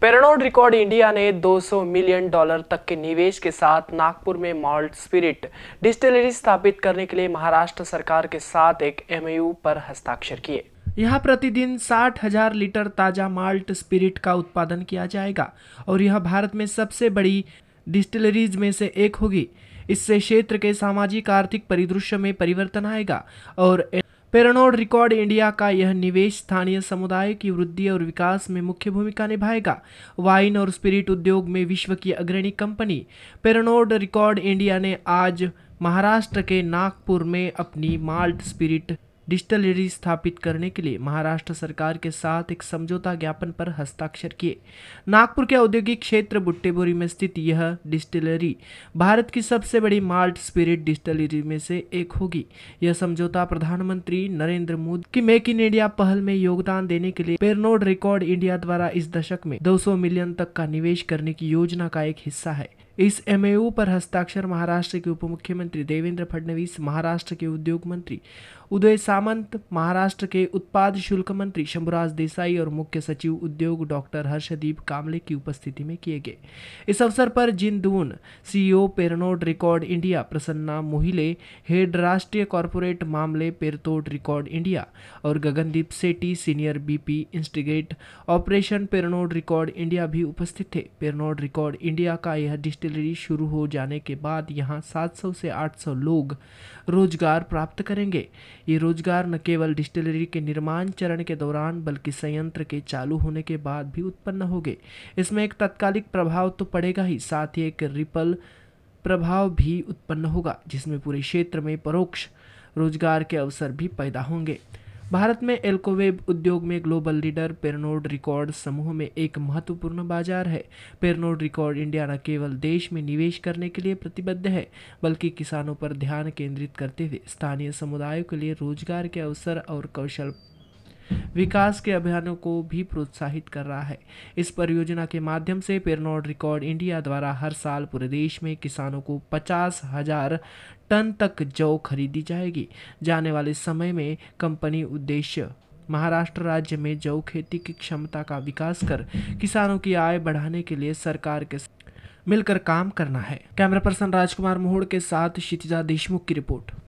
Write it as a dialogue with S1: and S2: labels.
S1: पेरानोड record India ने 200 million dollar तक के निवेश के साथ नागपुर में माल्ट स्पिरिट डिस्टिलरी स्थापित करने के लिए महाराष्ट्र सरकार के साथ एक एम पर हस्ताक्षर किए यहाँ प्रतिदिन साठ हजार लीटर ताज़ा माल्ट स्पिरिट का उत्पादन किया जाएगा और यह भारत में सबसे बड़ी डिस्टिलरीज में से एक होगी इससे क्षेत्र के सामाजिक आर्थिक परिदृश्य में परिवर्तन आएगा और पेरानोड रिकॉर्ड इंडिया का यह निवेश स्थानीय समुदाय की वृद्धि और विकास में मुख्य भूमिका निभाएगा वाइन और स्पिरिट उद्योग में विश्व की अग्रणी कंपनी पेरानोड रिकॉर्ड इंडिया ने आज महाराष्ट्र के नागपुर में अपनी माल्ट स्पिरिट डिजिटल स्थापित करने के लिए महाराष्ट्र सरकार के साथ एक समझौता ज्ञापन पर हस्ताक्षर किए नागपुर के औद्योगिक क्षेत्र बुट्टेबोरी में स्थित यह डिस्टिलरी भारत की सबसे बड़ी माल्ट स्पिरिट डिस्टिलरी में से एक होगी यह समझौता प्रधानमंत्री नरेंद्र मोदी की मेक इन इंडिया पहल में योगदान देने के लिए पेरनोड रिकॉर्ड इंडिया द्वारा इस दशक में 200 मिलियन तक का निवेश करने की योजना का एक हिस्सा है इस एमएयू पर हस्ताक्षर महाराष्ट्र के उप मुख्यमंत्री देवेंद्र फडणवीस महाराष्ट्र के उद्योग मंत्री उदय सामंत महाराष्ट्र के उत्पाद शुल्क मंत्री शंभुराज देसाई और मुख्य सचिव उद्योग डॉक्टर हर्षदीप कामले की उपस्थिति में किए गए इस अवसर पर जिन दून CEO e Pernod Ricard India Prasanna Mohile head राष्ट्रीय कॉरपोरेट मामले पेरतोड रिकॉर्ड इंडिया और गगनदीप सेटी सीनियर बीपी इंस्टिगेट ऑपरेशन पेरनोड रिकॉर्ड इंडिया भी उपस्थित थे पेरनोड रिकॉर्ड इंडिया का यह डिजिटल डिस्टिलरी शुरू हो जाने के बाद यहाँ 700 से 800 लोग रोजगार प्राप्त करेंगे ये रोजगार न केवल डिस्टिलरी के निर्माण चरण के दौरान बल्कि संयंत्र के चालू होने के बाद भी उत्पन्न होंगे इसमें एक तत्कालिक प्रभाव तो पड़ेगा ही साथ ही एक रिपल प्रभाव भी उत्पन्न होगा जिसमें पूरे क्षेत्र में परोक्ष रोजगार के अवसर भी पैदा होंगे भारत में एल्कोवेब उद्योग में ग्लोबल लीडर पेरनोड रिकॉर्ड समूह में एक महत्वपूर्ण बाजार है पेरनोड रिकॉर्ड इंडिया न केवल देश में निवेश करने के लिए प्रतिबद्ध है बल्कि किसानों पर ध्यान केंद्रित करते हुए स्थानीय समुदायों के लिए रोजगार के अवसर और कौशल विकास के अभियानों को भी प्रोत्साहित कर रहा है इस परियोजना के माध्यम से पेरनोड रिकॉर्ड इंडिया द्वारा हर साल पूरे देश में किसानों को पचास हजार टन तक जौ खरीदी जाएगी जाने वाले समय में कंपनी उद्देश्य महाराष्ट्र राज्य में जौ खेती की क्षमता का विकास कर किसानों की आय बढ़ाने के लिए सरकार के मिलकर काम करना है कैमरा पर्सन राजकुमार मोहड़ के साथ क्षितिजा देशमुख की रिपोर्ट